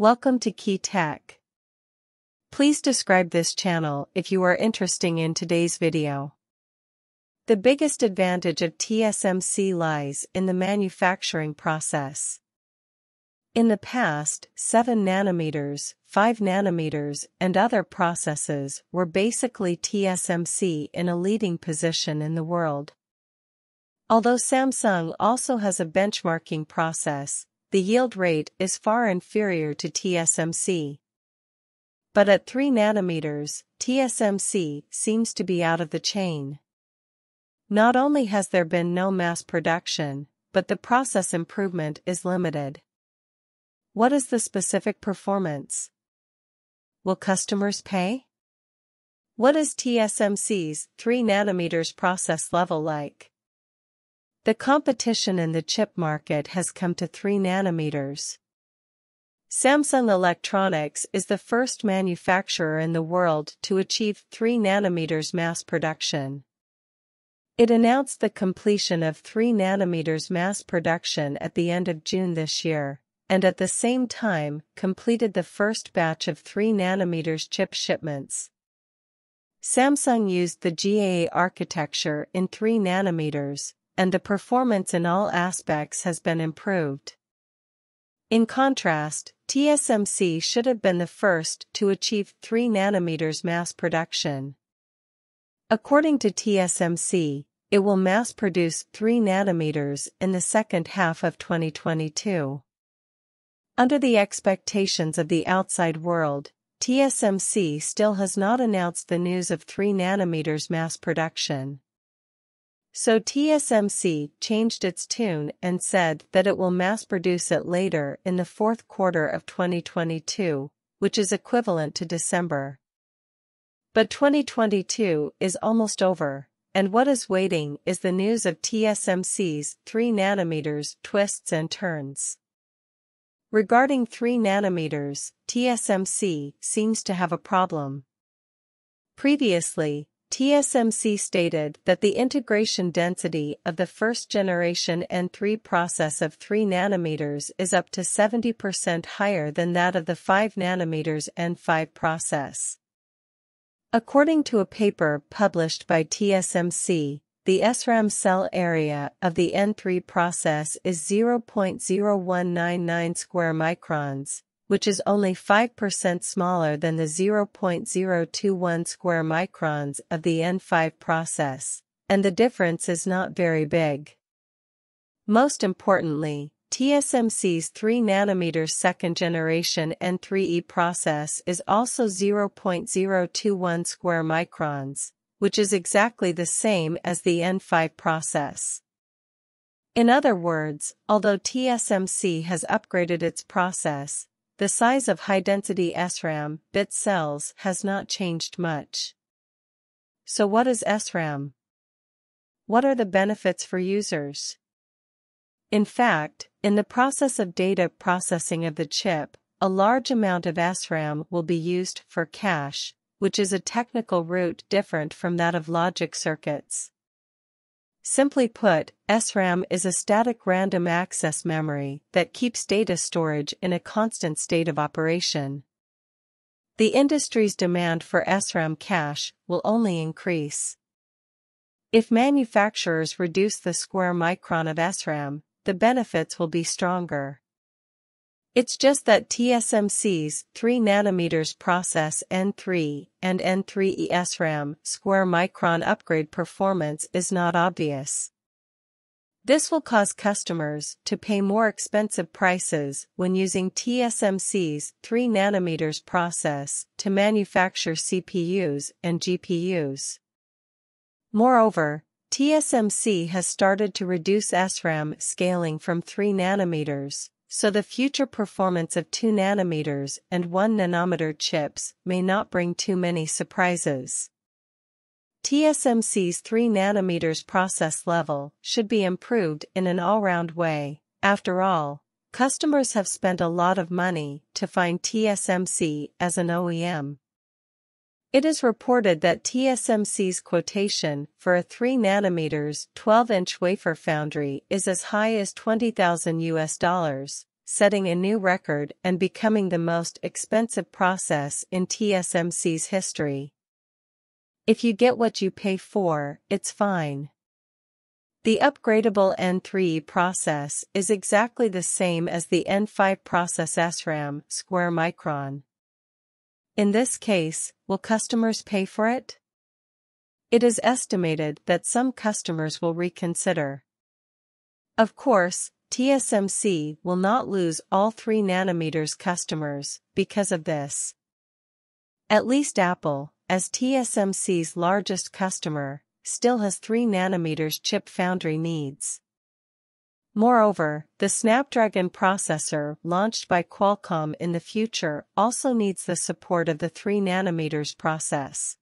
Welcome to Key Tech. Please describe this channel if you are interested in today's video. The biggest advantage of TSMC lies in the manufacturing process. In the past, 7 nanometers, 5 nanometers, and other processes were basically TSMC in a leading position in the world. Although Samsung also has a benchmarking process, the yield rate is far inferior to TSMC. But at 3 nanometers, TSMC seems to be out of the chain. Not only has there been no mass production, but the process improvement is limited. What is the specific performance? Will customers pay? What is TSMC's 3 nanometers process level like? The competition in the chip market has come to 3 nanometers. Samsung Electronics is the first manufacturer in the world to achieve 3 nanometers mass production. It announced the completion of 3 nanometers mass production at the end of June this year, and at the same time completed the first batch of 3 nanometers chip shipments. Samsung used the GAA architecture in 3 nanometers, and the performance in all aspects has been improved. In contrast, TSMC should have been the first to achieve 3 nanometers mass production. According to TSMC, it will mass produce 3 nanometers in the second half of 2022. Under the expectations of the outside world, TSMC still has not announced the news of 3 nanometers mass production. So TSMC changed its tune and said that it will mass produce it later in the fourth quarter of 2022, which is equivalent to December. But 2022 is almost over, and what is waiting is the news of TSMC's 3 nanometers twists and turns. Regarding 3 nanometers, TSMC seems to have a problem. Previously, TSMC stated that the integration density of the first generation N3 process of 3 nm is up to 70% higher than that of the 5 nm N5 process. According to a paper published by TSMC, the SRAM cell area of the N3 process is 0.0199 square microns, which is only 5% smaller than the 0.021 square microns of the N5 process, and the difference is not very big. Most importantly, TSMC's 3 nanometers second generation N3E process is also 0.021 square microns, which is exactly the same as the N5 process. In other words, although TSMC has upgraded its process, the size of high-density SRAM bit cells has not changed much. So what is SRAM? What are the benefits for users? In fact, in the process of data processing of the chip, a large amount of SRAM will be used for cache, which is a technical route different from that of logic circuits. Simply put, SRAM is a static random access memory that keeps data storage in a constant state of operation. The industry's demand for SRAM cache will only increase. If manufacturers reduce the square micron of SRAM, the benefits will be stronger. It's just that TSMC's 3 nanometers process N3 and N3 ESRAM square micron upgrade performance is not obvious. This will cause customers to pay more expensive prices when using TSMC's 3 nanometers process to manufacture CPUs and GPUs. Moreover, TSMC has started to reduce SRAM scaling from 3 nanometers so the future performance of 2 nanometers and 1 nanometer chips may not bring too many surprises. TSMC's 3 nanometers process level should be improved in an all-round way. After all, customers have spent a lot of money to find TSMC as an OEM. It is reported that TSMC's quotation for a 3 nanometers, 12-inch wafer foundry is as high as 20,000 US dollars, setting a new record and becoming the most expensive process in TSMC's history. If you get what you pay for, it's fine. The upgradable N3 process is exactly the same as the N5 process SRAM square micron. In this case, will customers pay for it? It is estimated that some customers will reconsider. Of course, TSMC will not lose all 3 nanometers customers because of this. At least Apple, as TSMC's largest customer, still has 3 nanometers chip foundry needs. Moreover, the Snapdragon processor launched by Qualcomm in the future also needs the support of the 3 nm process.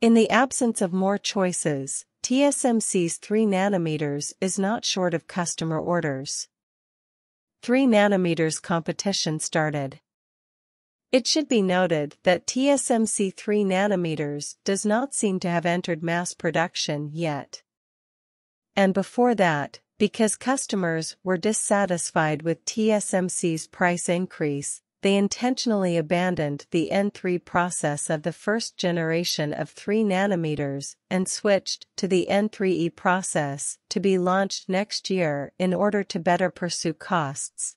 In the absence of more choices, TSMC's 3 nm is not short of customer orders. 3 nm competition started. It should be noted that TSMC 3 nm does not seem to have entered mass production yet. And before that, because customers were dissatisfied with TSMC's price increase, they intentionally abandoned the N3 process of the first generation of 3 nanometers and switched to the N3E process to be launched next year in order to better pursue costs.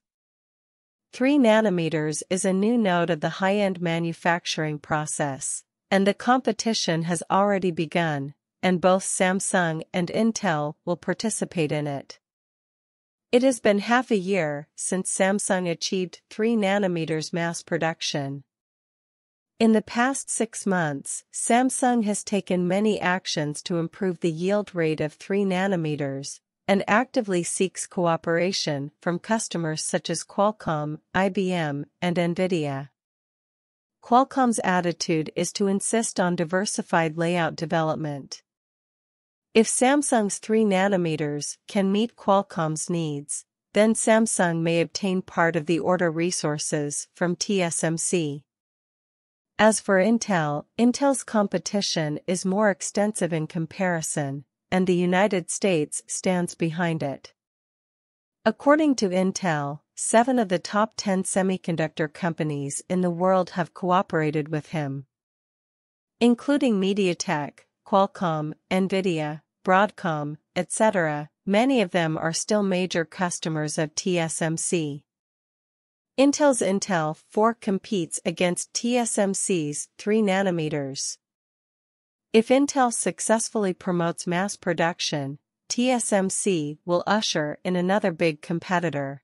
3 nanometers is a new node of the high-end manufacturing process, and the competition has already begun, and both Samsung and Intel will participate in it. It has been half a year since Samsung achieved 3 nanometers mass production. In the past six months, Samsung has taken many actions to improve the yield rate of 3 nanometers and actively seeks cooperation from customers such as Qualcomm, IBM, and NVIDIA. Qualcomm's attitude is to insist on diversified layout development. If Samsung's 3 nanometers can meet Qualcomm's needs, then Samsung may obtain part of the order resources from TSMC. As for Intel, Intel's competition is more extensive in comparison, and the United States stands behind it. According to Intel, seven of the top 10 semiconductor companies in the world have cooperated with him, including MediaTek, Qualcomm, Nvidia, Broadcom, etc., many of them are still major customers of TSMC. Intel's Intel 4 competes against TSMC's 3 nanometers. If Intel successfully promotes mass production, TSMC will usher in another big competitor.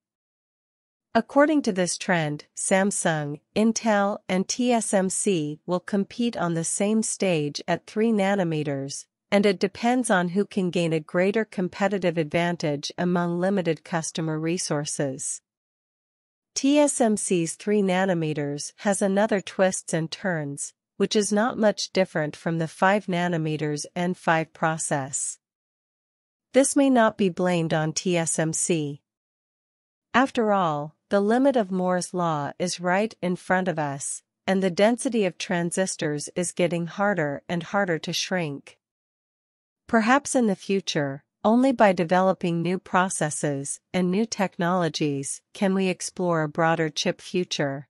According to this trend, Samsung, Intel, and TSMC will compete on the same stage at 3 nanometers, and it depends on who can gain a greater competitive advantage among limited customer resources. TSMC's 3 nanometers has another twists and turns, which is not much different from the 5 nanometers N5 process. This may not be blamed on TSMC. After all, the limit of Moore's law is right in front of us, and the density of transistors is getting harder and harder to shrink. Perhaps in the future, only by developing new processes and new technologies can we explore a broader chip future.